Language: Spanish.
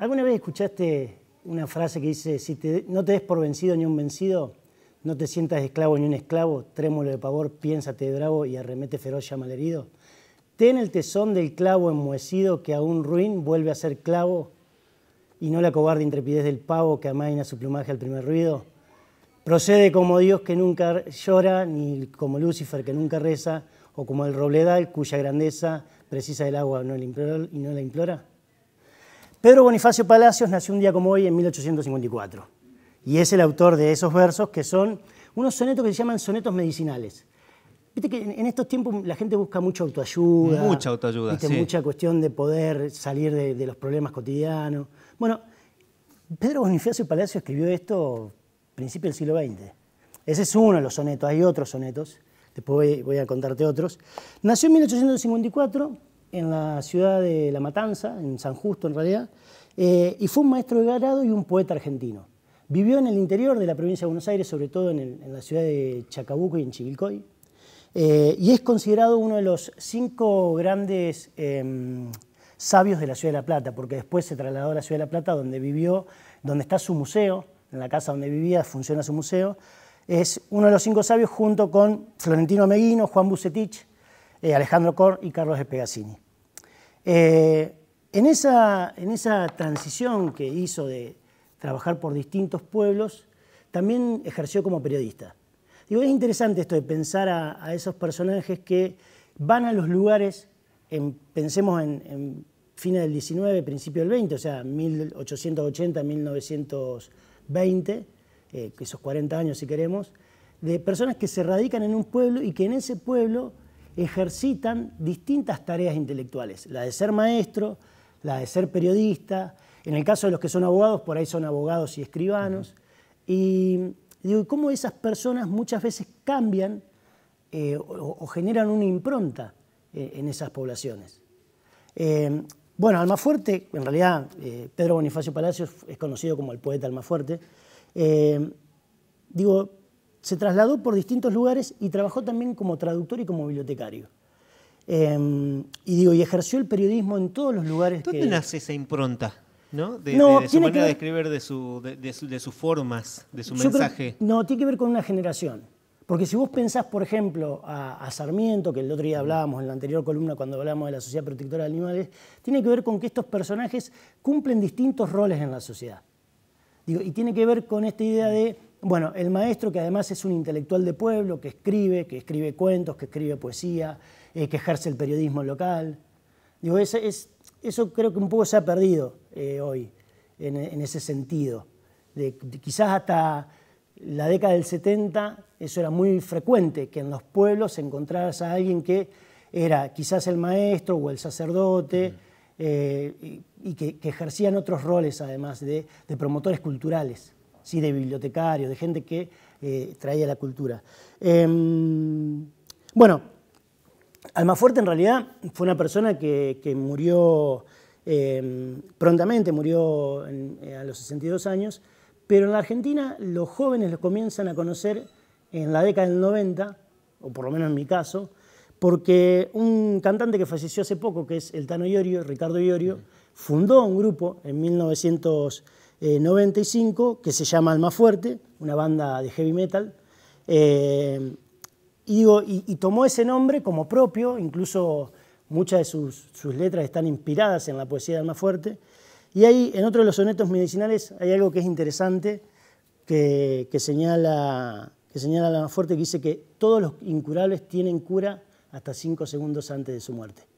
¿Alguna vez escuchaste una frase que dice, si no te des por vencido ni un vencido, no te sientas esclavo ni un esclavo, trémulo de pavor, piénsate de bravo y arremete feroz ya malherido? Ten el tesón del clavo enmohecido que a un ruin vuelve a ser clavo y no la cobarde intrepidez del pavo que amaina su plumaje al primer ruido. Procede como Dios que nunca llora, ni como Lucifer que nunca reza, o como el robledal cuya grandeza precisa del agua y no la implora. Pedro Bonifacio Palacios nació un día como hoy en 1854 y es el autor de esos versos que son unos sonetos que se llaman sonetos medicinales. Viste que en estos tiempos la gente busca mucha autoayuda. Mucha autoayuda, Mucha cuestión de poder salir de, los problemas cotidianos. Bueno, Pedro Bonifacio Palacios escribió esto a principios del siglo XX. Ese es uno de los sonetos, hay otros sonetos, después voy, voy a contarte otros. Nació en 1854 en la ciudad de La Matanza, en San Justo en realidad, eh, y fue un maestro de grado y un poeta argentino. Vivió en el interior de la provincia de Buenos Aires, sobre todo en, la ciudad de Chacabuco y en Chivilcoy, eh, y es considerado uno de los cinco grandes em, sabios de la ciudad de La Plata, porque después se trasladó a la ciudad de La Plata, donde vivió, donde está su museo, en la casa donde vivía funciona su museo. Es uno de los cinco sabios junto con Florentino Meguino, Juan Bucetich, eh, Alejandro Cor y Carlos Pegasini. Eh, en, esa, transición que hizo de trabajar por distintos pueblos, también ejerció como periodista. Digo, es interesante esto de pensar a, esos personajes que van a los lugares, pensemos en, en fines del 19, principio del 20, o sea, 1880, 1920, eh, esos 40 años si queremos, de personas que se radican en un pueblo y que en ese pueblo ejercitan distintas tareas intelectuales, la de ser maestro, la de ser periodista, en el caso de los que son abogados, por ahí son abogados y escribanos, y digo, ¿cómo esas personas muchas veces cambian eh, o, generan una impronta eh, en esas poblaciones? Eh, bueno, Almafuerte, en realidad Pedro Bonifacio Palacios es conocido como el poeta Almafuerte, digo, se trasladó por distintos lugares y trabajó también como traductor y como bibliotecario. Em, y digo, y ejerció el periodismo en todos los lugares. ¿Dónde nace esa impronta? ¿no? De, su manera de escribir, de, sus formas, de su mensaje. no, tiene que ver con una generación. Porque si vos pensás, por ejemplo, a, Sarmiento, que el otro día hablábamos en la anterior columna cuando hablábamos de la Sociedad Protectora de Animales, tiene que ver con que estos personajes cumplen distintos roles en la sociedad. Digo, y tiene que ver con esta idea de bueno, el maestro, que además es un intelectual de pueblo, que escribe, que escribe cuentos, que escribe poesía, eh, que ejerce el periodismo local. eso creo que un poco se ha perdido eh, hoy, en, ese sentido. quizás hasta la década del 70 eso era muy frecuente, que en los pueblos encontraras a alguien que era quizás el maestro o el sacerdote, eh, y, que, ejercían otros roles además de promotores culturales. ¿sí? de bibliotecarios, de gente que eh, traía la cultura. Em, bueno, Almafuerte en realidad fue una persona que, murió em, prontamente, murió eh, a los 62 años, pero en la Argentina los jóvenes los comienzan a conocer en la década del 90, o por lo menos en mi caso, porque un cantante que falleció hace poco, que es el Tano Iorio, Ricardo Iorio, fundó un grupo en 1990, 95 eh, que se llama Alma Fuerte, una banda de heavy metal. Eh, y, tomó ese nombre como propio, incluso muchas de sus, letras están inspiradas en la poesía de Alma Fuerte. Y ahí, en otro de los sonetos medicinales, hay algo que es interesante que, señala, que señala Alma Fuerte, que dice que todos los incurables tienen cura hasta cinco segundos antes de su muerte.